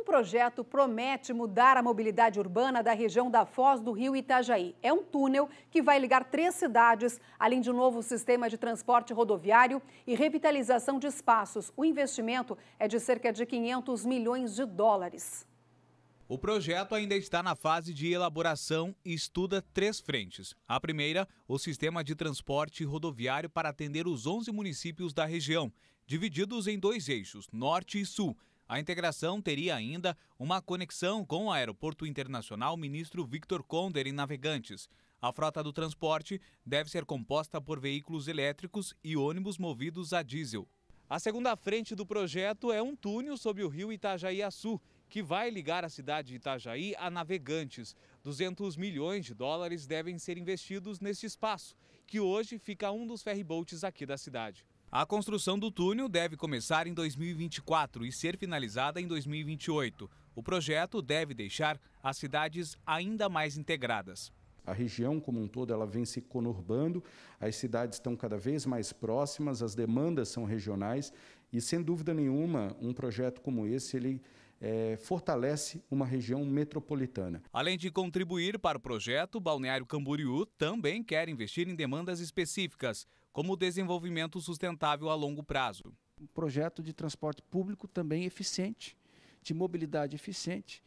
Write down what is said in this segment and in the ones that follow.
Um projeto promete mudar a mobilidade urbana da região da Foz do Rio Itajaí. É um túnel que vai ligar três cidades, além de um novo sistema de transporte rodoviário e revitalização de espaços. O investimento é de cerca de 500 milhões de dólares. O projeto ainda está na fase de elaboração e estuda três frentes. A primeira, o sistema de transporte rodoviário para atender os 11 municípios da região, divididos em dois eixos, norte e sul, a integração teria ainda uma conexão com o Aeroporto Internacional Ministro Victor Konder em Navegantes. A frota do transporte deve ser composta por veículos elétricos e ônibus movidos a diesel. A segunda frente do projeto é um túnel sobre o rio Itajaí-Açu, que vai ligar a cidade de Itajaí a navegantes. 200 milhões de dólares devem ser investidos neste espaço, que hoje fica um dos ferryboats aqui da cidade. A construção do túnel deve começar em 2024 e ser finalizada em 2028. O projeto deve deixar as cidades ainda mais integradas. A região como um todo ela vem se conurbando, as cidades estão cada vez mais próximas, as demandas são regionais e, sem dúvida nenhuma, um projeto como esse ele é, fortalece uma região metropolitana. Além de contribuir para o projeto, Balneário Camboriú também quer investir em demandas específicas, como desenvolvimento sustentável a longo prazo. Um projeto de transporte público também eficiente, de mobilidade eficiente,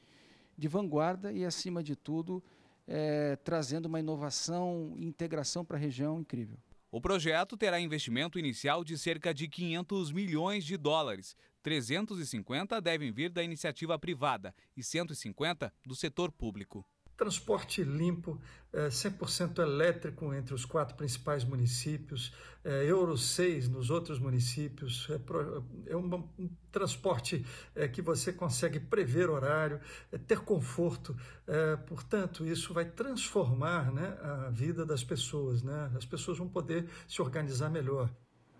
de vanguarda e, acima de tudo, é, trazendo uma inovação e integração para a região incrível. O projeto terá investimento inicial de cerca de 500 milhões de dólares. 350 devem vir da iniciativa privada e 150 do setor público transporte limpo, 100% eh, elétrico entre os quatro principais municípios, eh, Euro 6 nos outros municípios, é, é um transporte eh, que você consegue prever horário, ter conforto, portanto, isso vai transformar né, a vida das pessoas, né. as pessoas vão poder se organizar melhor.